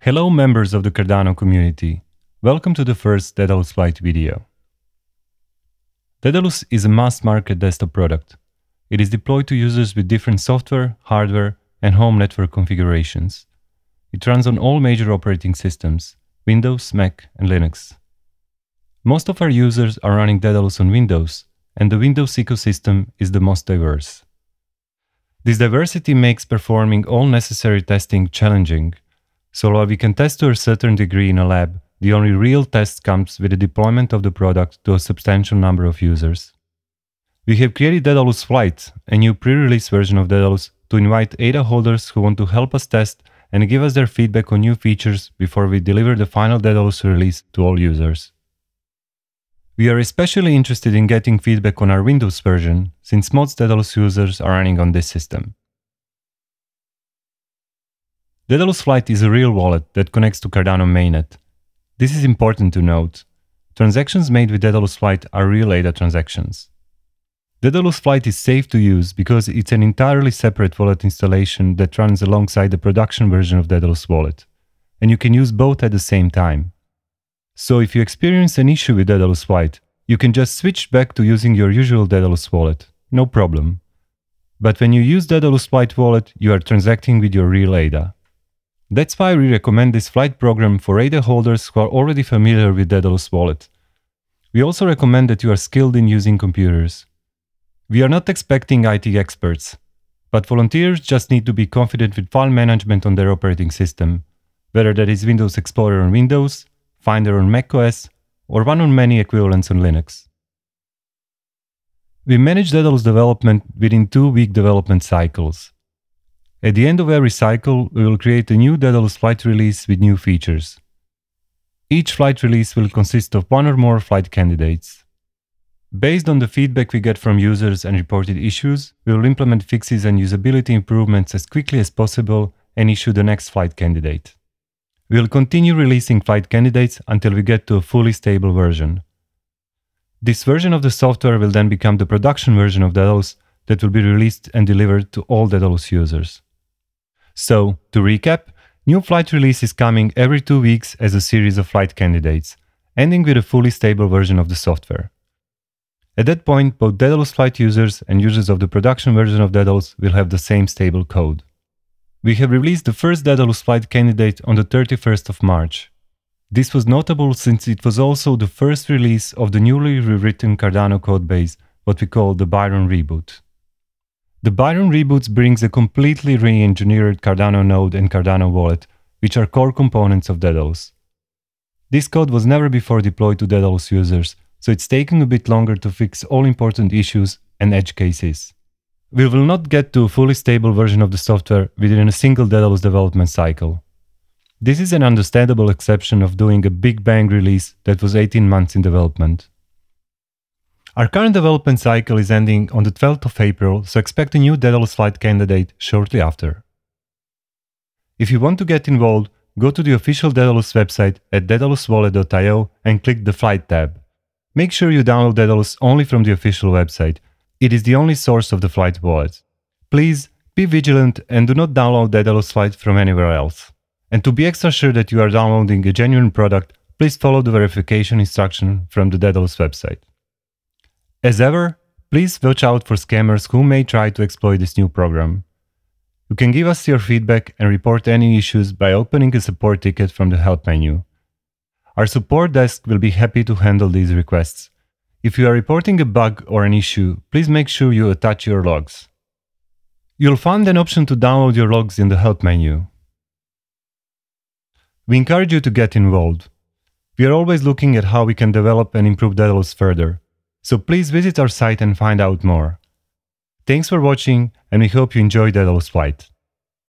Hello members of the Cardano community. Welcome to the first Daedalus Lite video. Daedalus is a mass-market desktop product. It is deployed to users with different software, hardware, and home network configurations. It runs on all major operating systems, Windows, Mac, and Linux. Most of our users are running Daedalus on Windows, and the Windows ecosystem is the most diverse. This diversity makes performing all necessary testing challenging, so while we can test to a certain degree in a lab, the only real test comes with the deployment of the product to a substantial number of users. We have created Daedalus Flight, a new pre-release version of Daedalus, to invite ADA holders who want to help us test and give us their feedback on new features before we deliver the final Daedalus release to all users. We are especially interested in getting feedback on our Windows version, since most Daedalus users are running on this system. Daedalus Flight is a real wallet that connects to Cardano mainnet. This is important to note. Transactions made with Daedalus Flight are real ADA transactions. Daedalus Flight is safe to use because it's an entirely separate wallet installation that runs alongside the production version of Daedalus Wallet, and you can use both at the same time. So if you experience an issue with Daedalus White, you can just switch back to using your usual Daedalus wallet, no problem. But when you use Daedalus White wallet, you are transacting with your real ADA. That's why we recommend this flight program for ADA holders who are already familiar with Daedalus wallet. We also recommend that you are skilled in using computers. We are not expecting IT experts, but volunteers just need to be confident with file management on their operating system, whether that is Windows Explorer on Windows, Finder on macOS, or one on many equivalents on Linux. We manage Daedalus development within two week development cycles. At the end of every cycle, we will create a new Daedalus flight release with new features. Each flight release will consist of one or more flight candidates. Based on the feedback we get from users and reported issues, we will implement fixes and usability improvements as quickly as possible and issue the next flight candidate. We'll continue releasing flight candidates until we get to a fully stable version. This version of the software will then become the production version of Daedalus that will be released and delivered to all Daedalus users. So, to recap, new flight release is coming every two weeks as a series of flight candidates, ending with a fully stable version of the software. At that point, both Daedalus flight users and users of the production version of Daedalus will have the same stable code. We have released the first Daedalus flight candidate on the 31st of March. This was notable since it was also the first release of the newly rewritten Cardano codebase, what we call the Byron reboot. The Byron reboot brings a completely re-engineered Cardano node and Cardano wallet, which are core components of Daedalus. This code was never before deployed to Daedalus users, so it's taking a bit longer to fix all important issues and edge cases. We will not get to a fully stable version of the software within a single Daedalus development cycle. This is an understandable exception of doing a big bang release that was 18 months in development. Our current development cycle is ending on the 12th of April, so expect a new Daedalus flight candidate shortly after. If you want to get involved, go to the official Daedalus website at daedaluswallet.io and click the Flight tab. Make sure you download Daedalus only from the official website, it is the only source of the flight board. Please be vigilant and do not download Daedalus Flight from anywhere else. And to be extra sure that you are downloading a genuine product, please follow the verification instruction from the Daedalus website. As ever, please watch out for scammers who may try to exploit this new program. You can give us your feedback and report any issues by opening a support ticket from the help menu. Our support desk will be happy to handle these requests. If you are reporting a bug or an issue, please make sure you attach your logs. You'll find an option to download your logs in the Help menu. We encourage you to get involved. We are always looking at how we can develop and improve Daedalus further, so please visit our site and find out more. Thanks for watching, and we hope you enjoy Daedalus Flight.